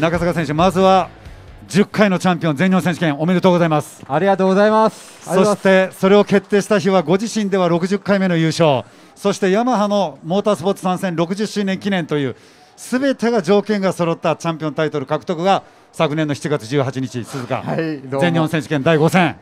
中坂選手、まずは10回のチャンピオン全日本選手権おめでとうございますありがとうございますそしてそれを決定した日はご自身では60回目の優勝、そしてヤマハのモータースポーツ参戦60周年記念というすべてが条件が揃ったチャンピオンタイトル獲得が昨年の7月18日鈴鹿、はい、全日本選手権第5戦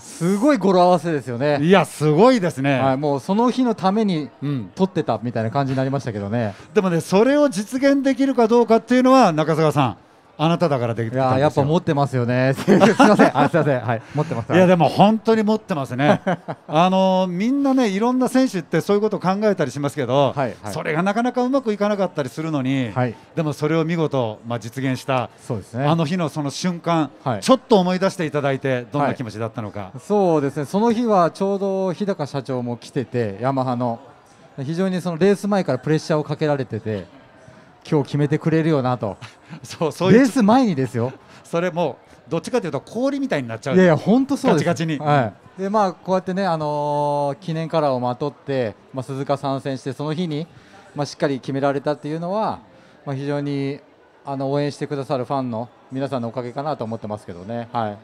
すごい語呂合わせですよね。いや、すごいですね。はい、もうその日のために、うん、撮ってたみたいな感じになりましたけどね。でもね、それを実現できるかどうかっていうのは、中澤さん。あなただからできたややっぱ持ってますよね すいませんあすいませんはい持ってますいやでも本当に持ってますね あのみんなねいろんな選手ってそういうことを考えたりしますけど、はいはい、それがなかなかうまくいかなかったりするのに、はい、でもそれを見事まあ実現したそうですねあの日のその瞬間、はい、ちょっと思い出していただいてどんな気持ちだったのか、はい、そうですねその日はちょうど日高社長も来ててヤマハの非常にそのレース前からプレッシャーをかけられてて今日決めてくれるよなと そうそうレース前にですよそれもどっちかというと氷みたいになっちゃういやいや本当そうですガチガチに、はい、でまあこうやってね、あのー、記念カラーをまとって、まあ、鈴鹿参戦してその日に、まあ、しっかり決められたっていうのは、まあ、非常にあの応援してくださるファンの皆さんのおかげかなと思ってますけどね、はい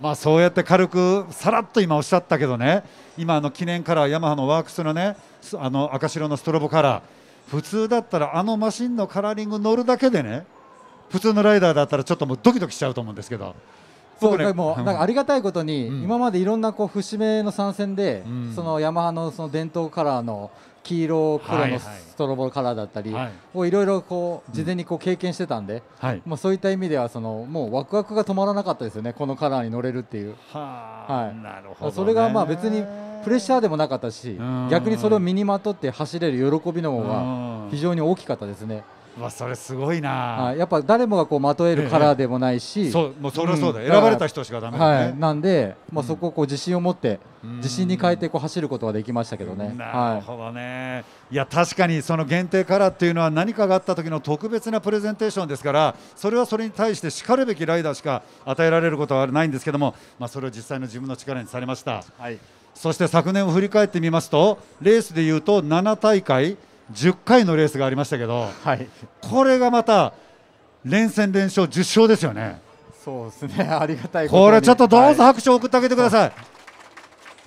まあ、そうやって軽くさらっと今おっしゃったけどね今、の記念カラーヤマハのワークスのねあの赤白のストロボカラー普通だったらあのマシンのカラーリング乗るだけでね普通のライダーだったらちょっともうドキドキしちゃうと思うんですけど。そう、ね、もなんかありがたいことに、今までいろんなこう節目の参戦で、そのヤマハのその伝統カラーの黄色黒のストロボカラーだったりをいろいろこう事前にこう経験してたんで、もうそういった意味ではそのもうワクワクが止まらなかったですよねこのカラーに乗れるっていう。はい。なるほど、それがまあ別にプレッシャーでもなかったし逆にそれを身にまとって走れる喜びの方が非常に大きかったですね。まあ、それすごいな、やっぱ誰もがこうまとえるカラーでもないし、ええ、そうもうそれはそうだ、うん、選ばれた人しかだめ、ね、はい、なんで、まあ、そこをこう自信を持って、うん、自信に変えてこう走ることができましたけどね。なるほどね、はい、いや確かにその限定カラーっていうのは何かがあった時の特別なプレゼンテーションですからそれはそれに対してしかるべきライダーしか与えられることはないんですけども、まあ、それを実際の自分の力にされました。はいそして昨年を振り返ってみますとレースでいうと7大会10回のレースがありましたけど、はい、これがまた連戦連勝10勝ですよね。そうですね ありがたいこれちょっとどうぞ拍手を送ってあげてください、はい、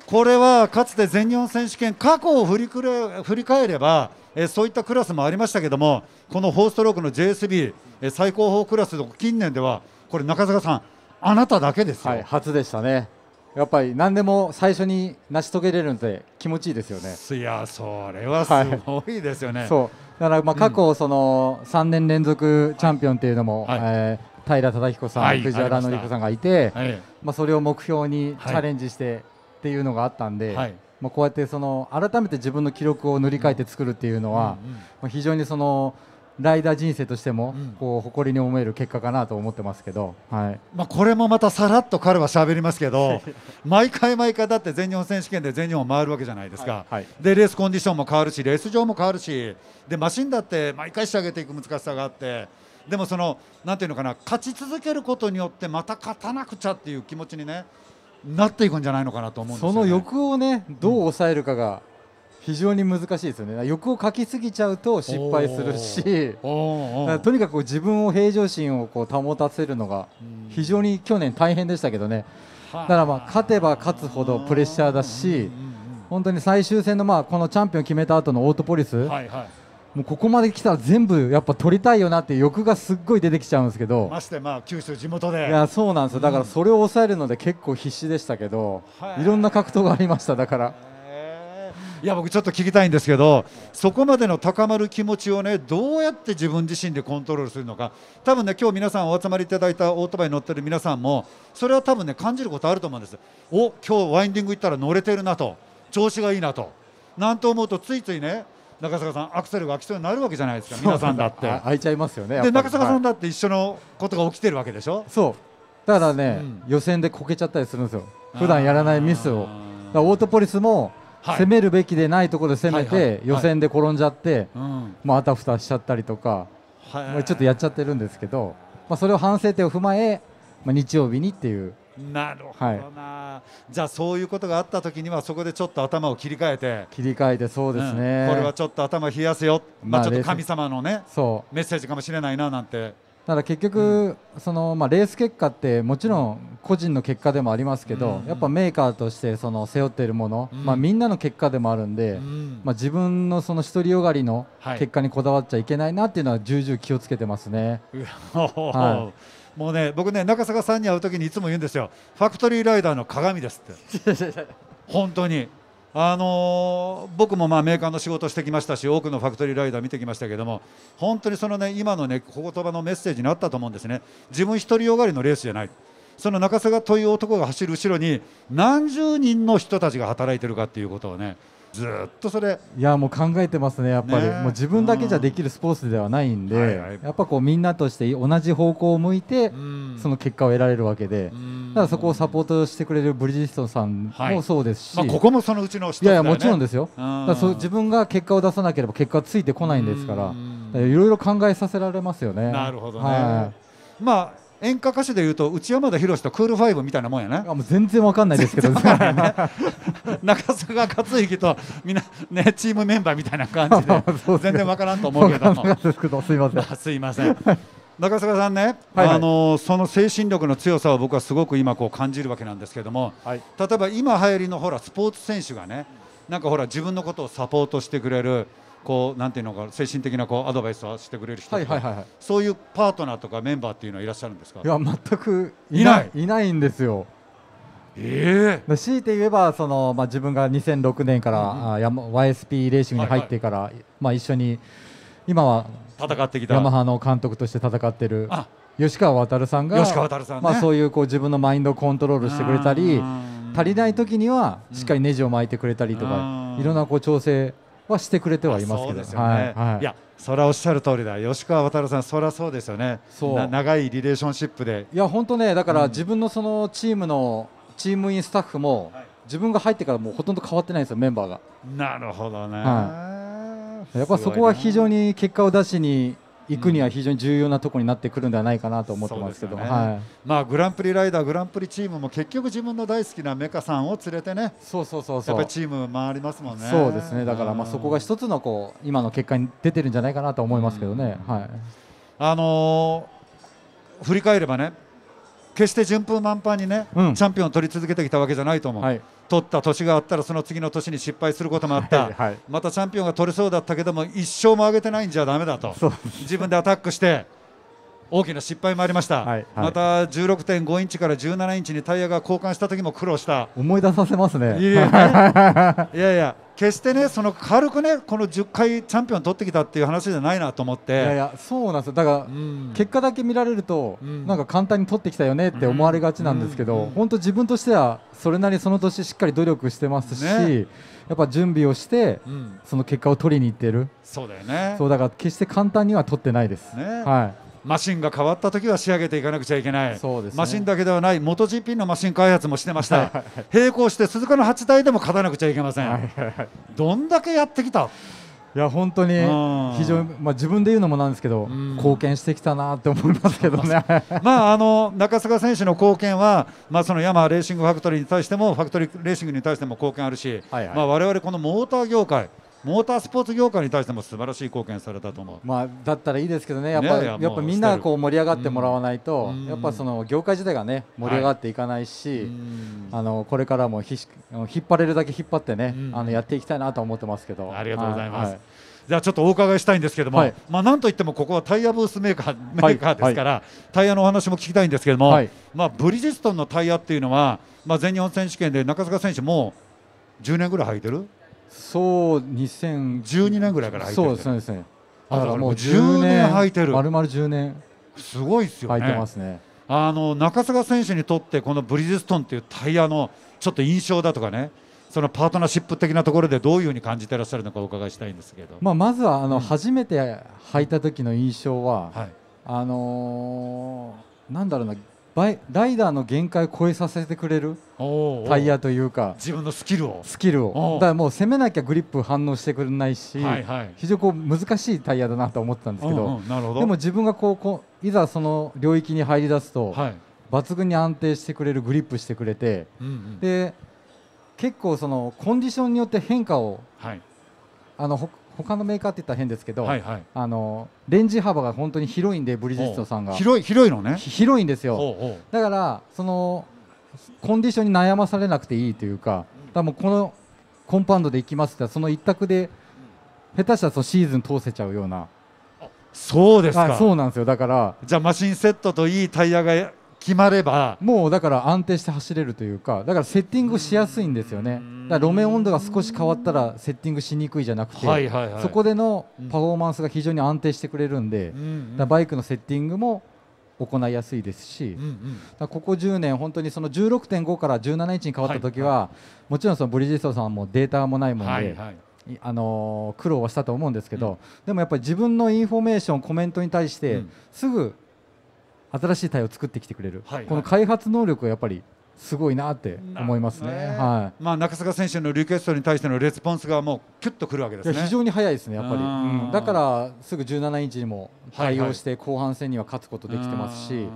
これはかつて全日本選手権過去を振りくれ振り返ればえそういったクラスもありましたけどもこの4ストロークの JSB え最高峰クラスの近年ではこれ中坂さんあなただけですよ、はい、初でしたねやっぱり何でも最初に成し遂げれるので気持ちいいですよね。いやそれはすごいですよね。はい、そうだからまあ過去その三年連続チャンピオンっていうのも、はい、えー、平忠彦さん、はい、藤原紀子さんがいて、はい、まあそれを目標にチャレンジしてっていうのがあったんで、はい、まあこうやってその改めて自分の記録を塗り替えて作るっていうのは、まあ非常にその。ライダー人生としても、こう誇りに思える結果かなと思ってますけど、はいまあ、これもまたさらっと彼はしゃべりますけど 毎回毎回だって全日本選手権で全日本回るわけじゃないですか、はいはい、でレースコンディションも変わるしレース場も変わるしでマシンだって毎回仕上げていく難しさがあってでもそのなんていうのかな勝ち続けることによってまた勝たなくちゃっていう気持ちにねなっていくんじゃないのかなと思うんですよ、ね、その欲をねどう抑えるかが、うん非常に難しいですよね欲をかきすぎちゃうと失敗するしとにかく自分を平常心をこう保たせるのが非常に去年大変でしたけどねだからまあ勝てば勝つほどプレッシャーだし本当に最終戦のまあこのチャンピオン決めた後のオートポリス、はいはい、もうここまで来たら全部やっぱ取りたいよなって欲がすっごい出てきちゃうんですけどましてまあ九州地元でいやそうなんですよだからそれを抑えるので結構必死でしたけどいろんな格闘がありましただから。いや僕ちょっと聞きたいんですけどそこまでの高まる気持ちをねどうやって自分自身でコントロールするのか多分ね今日皆さんお集まりいただいたオートバイに乗ってる皆さんもそれは多分ね感じることあると思うんですお今日ワインディング行ったら乗れてるなと調子がいいなとなんと思うとついついね中坂さんアクセルが開きそうになるわけじゃないですか皆さんだって開いちゃいますよねで中坂さんだって一緒のことが起きてるわけでしょそうただね、うん、予選でこけちゃったりするんですよ普段やらないミスをオートポリスも攻めるべきでないところで攻めて、予選で転んじゃって、まあ、あたふたしちゃったりとか、はい、ちょっとやっちゃってるんですけど、まあ、それを反省点を踏まえ、まあ、日曜日にっていう。なるほどな、はい、じゃあそういうことがあったときにはそこでちょっと頭を切り替えて切り替えてそうですね、うん、これはちょっと頭冷やせよ、まあ、ちょっと神様のね、そうメッセージかもしれないななんてだ結局、そのまあ、レース結果ってもちろん個人の結果でもありますけど、やっぱメーカーとしてその背負っているもの、まあ、みんなの結果でもあるんで、まあ、自分のその独りよがりの結果にこだわっちゃいけないなっていうのは重々気をつけてますね。はい、もうね僕ね中坂さんに会うときにいつも言うんですよファクトリーライダーの鏡ですって 本当にあのー、僕もまあメーカーの仕事してきましたし多くのファクトリーライダー見てきましたけども本当にその、ね、今の、ね、言葉のメッセージにあったと思うんですね自分独りよがりのレースじゃないその中瀬がという男が走る後ろに何十人の人たちが働いてるかっていうことをねずっとそれいやもう考えてますね、やっぱり、ね、もう自分だけじゃできるスポーツではないんで、はいやっぱこうみんなとして同じ方向を向いて、その結果を得られるわけで、だからそこをサポートしてくれるブリヂストンさんもそうですし、はいまあ、ここもそのうちの、ね、いやいや、もちろんですよ、だそ自分が結果を出さなければ結果ついてこないんですから、いろいろ考えさせられますよね。なるほどね、はいまあ、演歌歌手でいうと内山田寛とクールファイブみたいなもんやねあもう全然わかんないですけど、ね、中坂克行とみんな、ね、チームメンバーみたいな感じで 全然わからんと思うけどもすいませんすいません中坂さんね、はいはい、あのその精神力の強さを僕はすごく今こう感じるわけなんですけども、はい、例えば今流行りのほらスポーツ選手がねなんかほら自分のことをサポートしてくれるこうなんていうのか精神的なこうアドバイスをしてくれる人とか、はいはいはいはい、そういうパートナーとかメンバーっていうのはいらっしゃるんですかいや全くいないいないんですよ。えー、強いて言えばその、まあ、自分が2006年から、うん、YSP レーシングに入ってから、はいはい、まあ、一緒に今は戦ってきたヤマハの監督として戦ってる吉川渉さんが吉川渉さん、ね、まあ、そういうこう自分のマインドをコントロールしてくれたり足りない時にはしっかりネジを巻いてくれたりとか、いろんなこう調整はしてくれてはいますけど、ねはい、いやそれはおっしゃる通りだ吉川渉さんそりゃそうですよね長いリレーションシップでいや本当ねだから自分のそのチームのチームインスタッフも、自分が入ってからもうほとんど変わってないんですよメンバーがなるほどね、はい、やっぱそこは非常に結果を出しに行くには非常に重要なところになってくるんではないかなと思ってますけど、ね、はい、まあ、グランプリライダー、グランプリチームも結局自分の大好きなメカさんを連れてね、そうそうそうそうやっぱチーム回りますもんね。そうですねだからまあそこが一つのこう今の結果に出てるんじゃないかなと思いますけどね。はい、あのー、振り返ればね決して順風満帆にね、うん、チャンピオンを取り続けてきたわけじゃないと思う。はい取った年があったらその次の年に失敗することもあった、は いはい、またチャンピオンが取れそうだったけども一勝も上げてないんじゃだめだと自分でアタックして大きな失敗もありました、はいはい、また16.5インチから17インチにタイヤが交換した時も苦労した思い出させますね いやいや決してねその軽くねこの10回チャンピオン取ってきたっていう話じゃないなと思っていやいやそうなんですよだから、うん、結果だけ見られると、うん、なんか簡単に取ってきたよねって思われがちなんですけど、本当自分としてはそれなりその年しっかり努力してますし、ね、やっぱ準備をして、その結果を取りにいってるそうだよねそうだから決して簡単には取ってないです、ね、はいマシンが変わった時は仕上げていかなくちゃいけない、ね、マシンだけではないモト t o g p のマシン開発もしてました、並行して鈴鹿の8台でも勝たなくちゃいけません、どんだけやってきたいや本当に非常に、まあ、自分で言うのもなんですけど、貢献してきたなって思いますけどね、まあ、あの中坂選手の貢献は、まあ、そのヤマレーシングファクトリーに対してもファクトリーレーシングに対しても貢献あるし、はいはいまあ、我々このモーター業界モータースポーツ業界に対しても素晴らしい貢献されたと思う、まあ、だったらいいですけどね、やっぱね、やっぱみんなこう盛り上がってもらわないと、やっぱその業界自体が、ね、盛り上がっていかないし、はい、あのこれからもひ引っ張れるだけ引っ張ってね、あのやっていきたいなと思ってますけど。ありがとうございます、はいじゃあちょっとお伺いしたいんですけども、はい、まあなんといってもここはタイヤブースメーカーメーカーですから、はいはい、タイヤのお話も聞きたいんですけども、まあブリヂストンのタイヤっていうのはまあ全日本選手権で中塚選手も10年ぐらい履いてるそう2012年ぐらいから履いてる、そうですねだからもう10年履いてる丸々10年すごいですよね履いてますねあの中坂選手にとってこのブリヂストンっていうタイヤのちょっと印象だとかねそのパートナーシップ的なところでどういうふうに感じてらっしゃるのかお伺いしたいんですけど、まあ、まずはあの初めて履いた時の印象は、うんはい、あのー、なんだろうなライダーの限界を超えさせてくれるタイヤというか自分のスキルをスキルをだからもう攻めなきゃグリップ反応してくれないし、はいはい、非常にこう難しいタイヤだなと思ってたんですけどど、でも自分がこうこういざその領域に入り出すと、はい、抜群に安定してくれるグリップしてくれて、うんうん、で結構そのコンディションによって変化を、はい、あの他のメーカーって言ったら変ですけど、はいはい、あのレンジ幅が本当に広いんでブリヂストンさんが広い広いのね広いんですよだからそのコンディションに悩まされなくていいというかだもこのコンパウンドでいきますってその一択で下手したらそのシーズン通せちゃうようなそうですかそうなんですよだからじゃあマシンセットといいタイヤが決まればもうだから安定して走れるというかだからセッティングしやすいんですよねだから路面温度が少し変わったらセッティングしにくいじゃなくて、はいはいはい、そこでのパフォーマンスが非常に安定してくれるんで、うんうバイクのセッティングも行いやすいですし、うんうん、ここ10年、本当にその16.5から17インチに変わった時は、はいはい、もちろんそのブリジストさんもデータもないもんで、はいはい、あのー、苦労はしたと思うんですけど、うん、でもやっぱり自分のインフォメーションコメントに対して、すぐ新しい体を作ってきてくれる、はい、この開発能力がやっぱりすごいなって思いますね。ねはい。まあ中坂選手のリクエストに対してのレスポンスがもうキュッとくるわけですね。非常に早いですねやっぱり。うん、だからすぐ17インチにも対応して後半戦には勝つことできてますし、はいはい、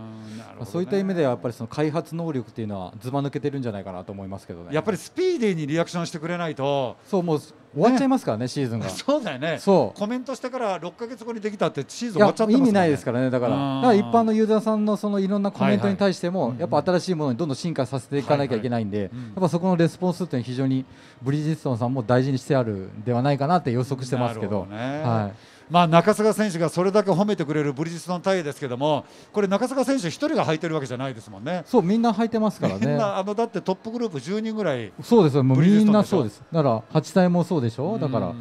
まそういった意味ではやっぱりその開発能力っていうのはずば抜けてるんじゃないかなと思いますけどね。やっぱりスピーディーにリアクションしてくれないと。そうもう終わっちゃいますからねシーズンがそうだよねそうコメントしてから6か月後にできたってシーズン終わっちゃって意味ないですからねだからだから一般のユーザーさんのそのいろんなコメントに対してもやっぱ新しいものにどんどん進化させていかなきゃいけないんでやっぱそこのレスポンスっていうのは非常にブリヂストンさんも大事にしてあるではないかなって予測してますけどはい。まあ、中坂選手がそれだけ褒めてくれるブリヂストンタイヤですけどもこれ中坂選手1人が履いてるわけじゃないですもんねそうみんな履いてますからねあのだってトップグループ10人ぐらいそうですもうみんなそうですだから8体もそうでしょだから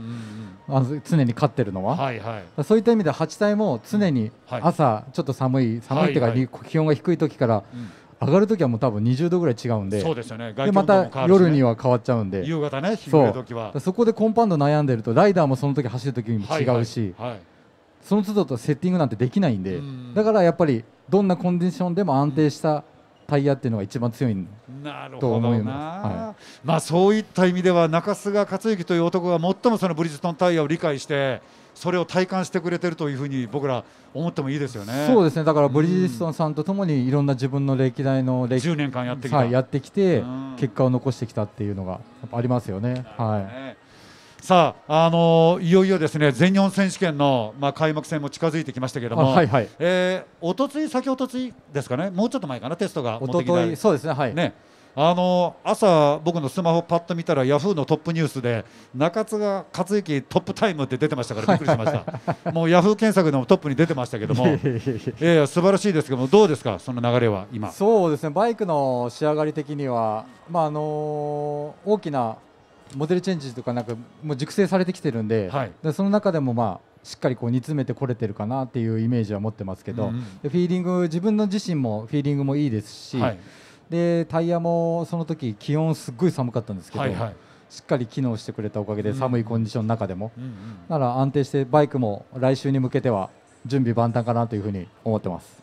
あの常に勝ってるのは、はいはい、そういった意味で8体も常に朝、ちょっと寒い寒いっていうか、気温が低い時から、うん上がる時はもう多分20度ぐらい違うんでそうですよね、ね、でまた夜には変わっちゃうんで夕方ね日の時はそこでコンパウンド悩んでるとライダーもその時走る時にも違うし、はいはいはい、その都度とセッティングなんてできないんでだからやっぱりどんなコンディションでも安定したタイヤっていうのが一番強いと思います、はい、まあ、そういった意味では中須賀克行という男が最もそのブリヂストンタイヤを理解してそれを体感してくれてるというふうに僕ら思ってもいいですよね。そうですね。だからブリヂストンさんとともにいろんな自分の歴代の歴10年間やってきた、はい、やってきて結果を残してきたっていうのがありますよね。ねはい。さあ、あのー、いよいよですね全日本選手権の、まあ、開幕戦も近づいてきましたけれども、はいはい、えー、おとつ先一昨日ですかね、もうちょっと前かな、テストが一昨日。そうですね、はい、ねあの朝、僕のスマホパッと見たらヤフーのトップニュースで中津が勝之トップタイムって出てましたからびっくりしましたもうヤフー検索でもトップに出てましたけども いや素晴らしいですけどもどうですか、その流れは今そうですねバイクの仕上がり的には、まああのー、大きなモデルチェンジとかなんかもう熟成されてきてるんではい、でその中でも、まあ、しっかりこう煮詰めてこれてるかなっていうイメージは持ってますけど、うん、フィーリング自分の自身もフィーリングもいいですし、はい、でタイヤもその時気温すっごい寒かったんですけど、はいはい、しっかり機能してくれたおかげで寒いコンディションの中でも、うんうんうん、なら安定してバイクも来週に向けては準備万端かなというふうに思ってます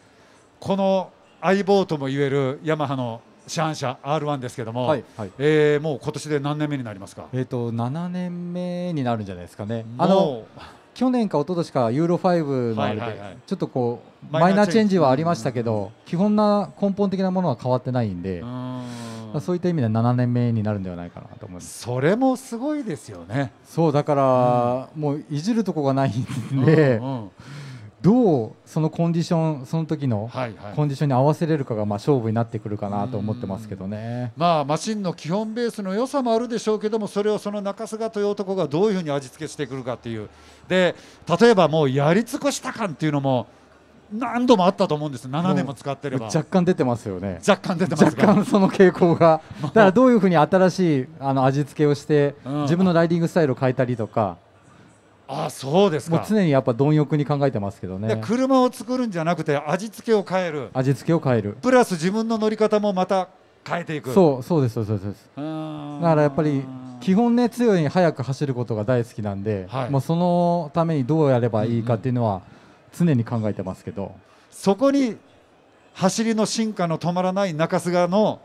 この相棒ともいえるヤマハの市販車 R1 ですけども、はいはい、えー、もう今年で何年目になりますか、えーと、と7年目になるんじゃないですかね。あの去年か一昨年かユーロ5のあれで、はいはいはい、ちょっとこうマイナーチェンジはありましたけど、基本な根本的なものは変わってないんで、んそういった意味で7年目になるんではないかなと思いますそれもすごいですよねそうだから、もういじるとこがないんで、うんうんどうそのコンディションその時のコンディションに合わせれるかがまあ勝負になってくるかなと思ってますけどね、まあ、マシンの基本ベースの良さもあるでしょうけどもそれをその中洲賀という男がどういうふうに味付けしてくるかっていうで例えばもうやり尽くした感っていうのも何度もあったと思うんです7年も使ってれば若干出てますよね若干出てます若干その傾向が だからどういうふうに新しいあの味付けをして自分のライディングスタイルを変えたりとか。あそうですもう常にやっぱ貪欲に考えてますけどね車を作るんじゃなくて味付けを変える味付けを変えるプラス自分の乗り方もまた変えていくそうそうですそうですうだからやっぱり基本ね強いに速く走ることが大好きなんで、はい、もうそのためにどうやればいいかっていうのは常に考えてますけど、うんうん、そこに走りの進化の止まらない中須賀の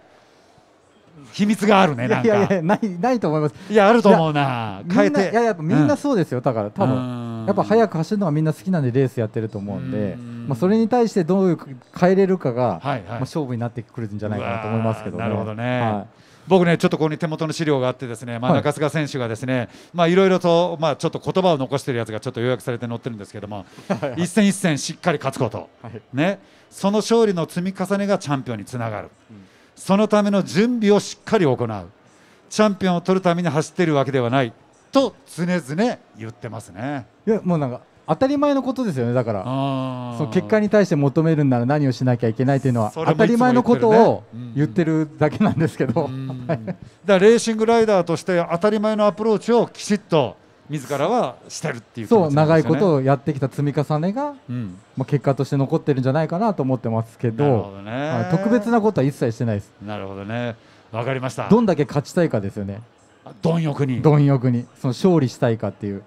秘密があるねなんかいやいやないないと思いますいやあると思うな変えていややっぱみんなそうですよ、だから多分やっぱ早く走るのがみんな好きなんでレースやってると思うんでまあ、それに対してどういう変えれるかが、まあ、勝負になってくるんじゃないかなと思いますけど、ね、なるほどね、はい僕ね、ちょっとここに手元の資料があって、ですね、まあ、中須賀選手がですね、はいろいろと、まあ、ちょっと言葉を残しているやつがちょっと予約されて載ってるんですけども、はいはい、一戦一戦しっかり勝つこと、はい、ね、その勝利の積み重ねがチャンピオンにつながる。うそのための準備をしっかり行うチャンピオンを取るために走っているわけではないと常々言ってますね。いやもうなんか当たり前のことですよねだからその結果に対して求めるなら何をしなきゃいけないというのは、ね、当たり前のことを言ってるだけなんですけど、だからレーシングライダーとして当たり前のアプローチをきちっと自らはしてるっていう、ね、そう長いことをやってきた積み重ねが、うん、まあ、結果として残ってるんじゃないかなと思ってますけど、ねはい、特別なことは一切してないですなるほどねわかりましたどんだけ勝ちたいかですよね貪欲に貪欲にその勝利したいかっていう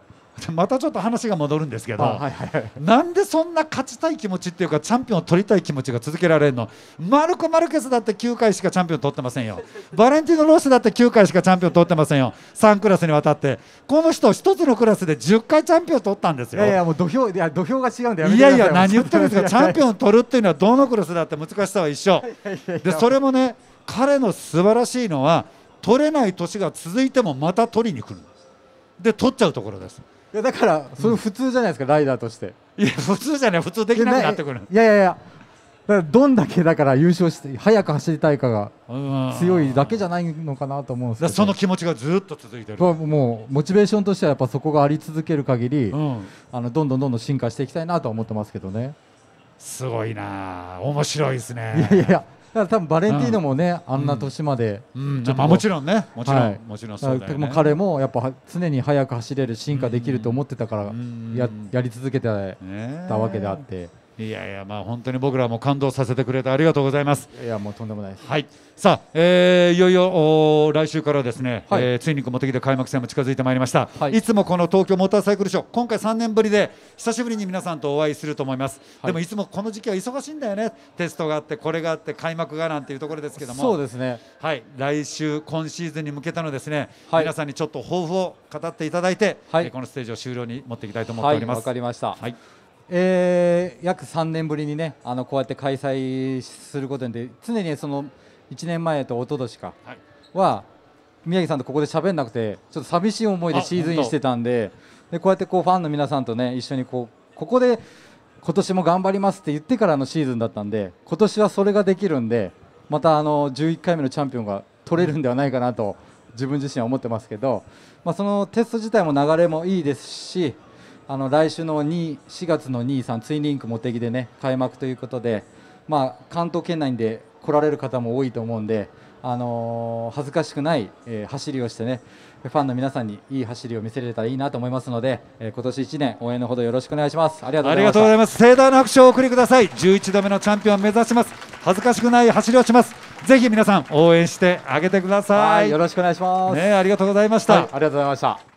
またちょっと話が戻るんですけど、はいはい、なんでそんな勝ちたい気持ちっていうかチャンピオンを取りたい気持ちが続けられるのマルコ・マルケスだって9回しかチャンピオン取ってませんよバレンティーノ・ロスだって9回しかチャンピオン取ってませんよ3クラスにわたってこの人1つのクラスで10回チャンピオン取ったんですよいやもう土俵いや土俵が違うんでいやいや何言ってるんですかチャンピオン取るっていうのはどのクラスだって難しさは一緒でそれもね彼の素晴らしいのは取れない年が続いてもまた取りに来るで取っちゃうところです。いやだからそれ普通じゃないですか、ライダーとしていや普通じゃない普通できなくなってくるいやいやいやどんだけだから優勝して早く走りたいかが強いだけじゃないのかなと思うんですけどその気持ちがずっと続いてるもうモチベーションとしてはやっぱそこがあり続ける限り、うん、あのどんどんどんどん進化していきたいなと思ってますけどねすごいな面白いですねいやいやだから多分バレンティーノもね、あんな年まで、うんまあ、もちろんねもちろん、はい、もちろんそうだよ、ね、彼もやっぱ常に速く走れる進化できると思ってたからや,、やり続けてたわけであって。いやいや、まあ、本当に僕らも感動させてくれてありがとうございます。いや、もうとんでもないはい、さあ、えー、いよいよ来週からですね、はい、えー、ついに茂木で開幕戦も近づいてまいりました、はい、いつもこの東京モーターサイクルショー、今回3年ぶりで、久しぶりに皆さんとお会いすると思います、はい、でもいつもこの時期は忙しいんだよね、テストがあって、これがあって、開幕がなんていうところですけども、そうですね、はい、来週、今シーズンに向けたのですね、はい、皆さんにちょっと抱負を語っていただいて、はい、このステージを終了に持っていきたいと思っております。わ、かりました、はいえー、約3年ぶりにねあのこうやって開催することで常にその1年前と一昨年かは、はい、宮城さんとここで喋んなくてちょっと寂しい思いでシーズンインしてたんででこうやってこうファンの皆さんとね一緒にこうここで今年も頑張りますって言ってからのシーズンだったんで今年はそれができるんでまたあの11回目のチャンピオンが取れるんではないかなと自分自身は思ってますけど、まあ、そのテスト自体も流れもいいですしあの来週の2 4月の2、3ツインリンク茂木でね開幕ということで、まあ、関東圏内で来られる方も多いと思うんで、あのー、恥ずかしくない、えー、走りをしてねファンの皆さんにいい走りを見せれたらいいなと思いますので、えー、今年1年応援のほどよろしくお願いしますありがとうございます盛大な拍手をお送りください11度目のチャンピオン目指します恥ずかしくない走りをしますぜひ皆さん応援してあげてくださいよろしくお願いしますねありがとうございました、はい、ありがとうございました